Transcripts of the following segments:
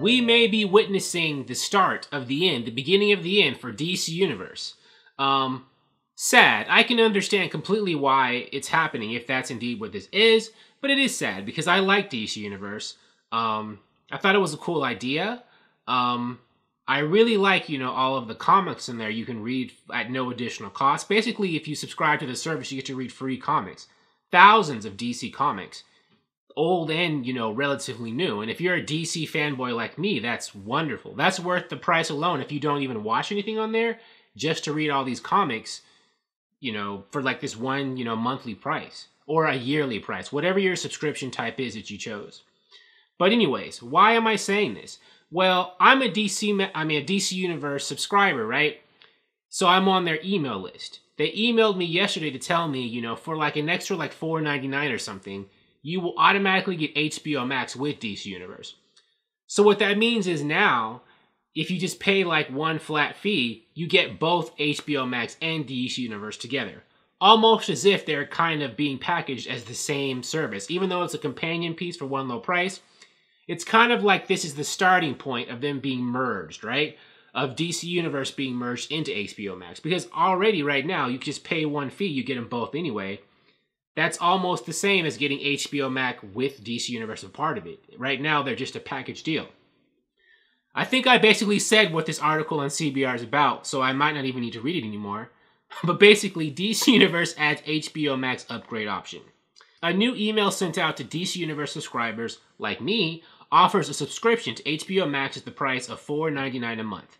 we may be witnessing the start of the end, the beginning of the end for DC Universe. Um, sad. I can understand completely why it's happening if that's indeed what this is, but it is sad because I like DC Universe. Um, I thought it was a cool idea. Um, I really like, you know, all of the comics in there you can read at no additional cost. Basically, if you subscribe to the service, you get to read free comics, thousands of DC comics old and you know relatively new and if you're a dc fanboy like me that's wonderful that's worth the price alone if you don't even watch anything on there just to read all these comics you know for like this one you know monthly price or a yearly price whatever your subscription type is that you chose but anyways why am i saying this well i'm a dc i mean a dc universe subscriber right so i'm on their email list they emailed me yesterday to tell me you know for like an extra like 4.99 or something you will automatically get HBO Max with DC Universe. So what that means is now, if you just pay like one flat fee, you get both HBO Max and DC Universe together. Almost as if they're kind of being packaged as the same service. Even though it's a companion piece for one low price, it's kind of like this is the starting point of them being merged, right? Of DC Universe being merged into HBO Max. Because already right now, you just pay one fee, you get them both anyway that's almost the same as getting HBO Max with DC Universe a part of it. Right now, they're just a package deal. I think I basically said what this article on CBR is about, so I might not even need to read it anymore. But basically, DC Universe adds HBO Max upgrade option. A new email sent out to DC Universe subscribers, like me, offers a subscription to HBO Max at the price of $4.99 a month.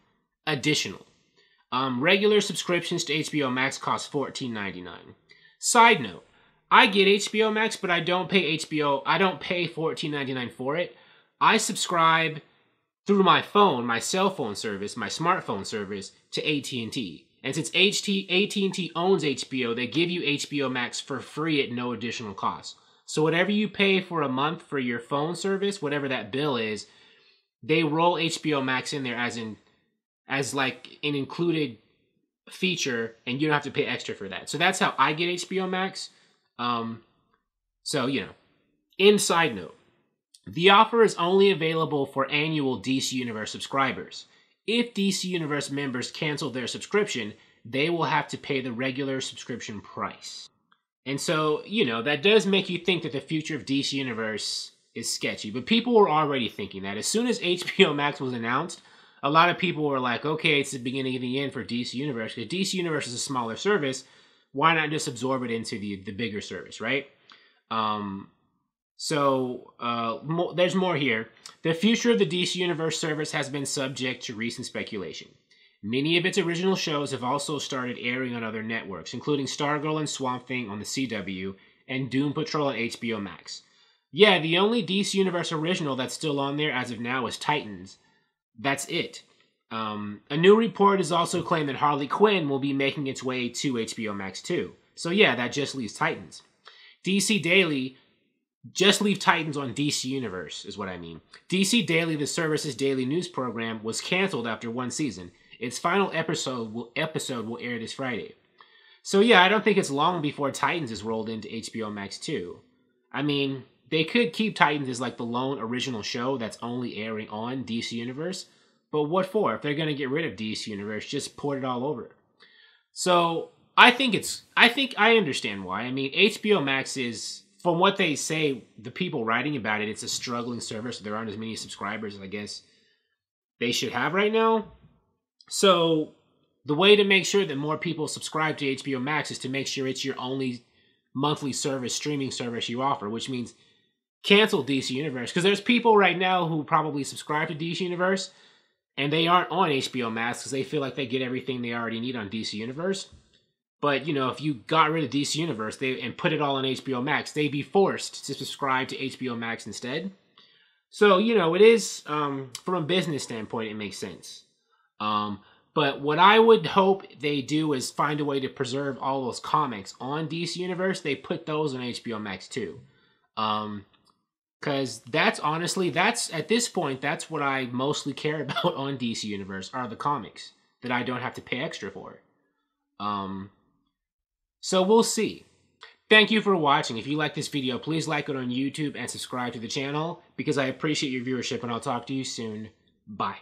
Additional. Um, regular subscriptions to HBO Max cost $14.99. Side note I get HBO Max, but I don't pay HBO. I don't pay fourteen ninety nine for it. I subscribe through my phone, my cell phone service, my smartphone service to AT and T. And since AT&T owns HBO, they give you HBO Max for free at no additional cost. So whatever you pay for a month for your phone service, whatever that bill is, they roll HBO Max in there as in as like an included feature and you don't have to pay extra for that. So that's how I get HBO Max. Um, so, you know, inside note the offer is only available for annual DC Universe subscribers. If DC Universe members cancel their subscription, they will have to pay the regular subscription price. And so, you know, that does make you think that the future of DC Universe is sketchy. But people were already thinking that. As soon as HBO Max was announced, a lot of people were like, okay, it's the beginning of the end for DC Universe. Because DC Universe is a smaller service, why not just absorb it into the the bigger service, right? Um, so uh, mo- there's more here. The future of the DC Universe service has been subject to recent speculation. Many of its original shows have also started airing on other networks, including Stargirl and Swamp Thing on the CW and Doom Patrol on HBO Max. Yeah, the only DC Universe original that's still on there as of now is Titans. That's it. Um, a new report has also claimed that Harley Quinn will be making its way to HBO Max too. So yeah, that just leaves Titans. DC Daily, just leave Titans on DC Universe is what I mean. DC Daily, the service's daily news program, was canceled after one season. Its final episode will episode will air this Friday. So yeah, I don't think it's long before Titans is rolled into HBO Max too. I mean, they could keep Titans as like the lone original show that's only airing on DC Universe, but what for? If they're going to get rid of DC Universe, just port it all over. So I think it's. I think I understand why. I mean, HBO Max is, from what they say, the people writing about it, it's a struggling service. There aren't as many subscribers, I guess, they should have right now. So the way to make sure that more people subscribe to HBO Max is to make sure it's your only monthly service, streaming service you offer, which means cancel DC Universe. Because there's people right now who probably subscribe to DC Universe and they aren't on HBO Max because they feel like they get everything they already need on DC Universe. But you know, if you got rid of DC Universe they, and put it all on HBO Max, they'd be forced to subscribe to HBO Max instead. So you know, it is um, from a business standpoint, it makes sense. Um, but what I would hope they do is find a way to preserve all those comics on DC Universe. They put those on HBO Max too. Um, Cause that's honestly that's at this point that's what I mostly care about on DC Universe are the comics that I don't have to pay extra for. Um, so we'll see. Thank you for watching. If you like this video, please like it on YouTube and subscribe to the channel because I appreciate your viewership and I'll talk to you soon. Bye.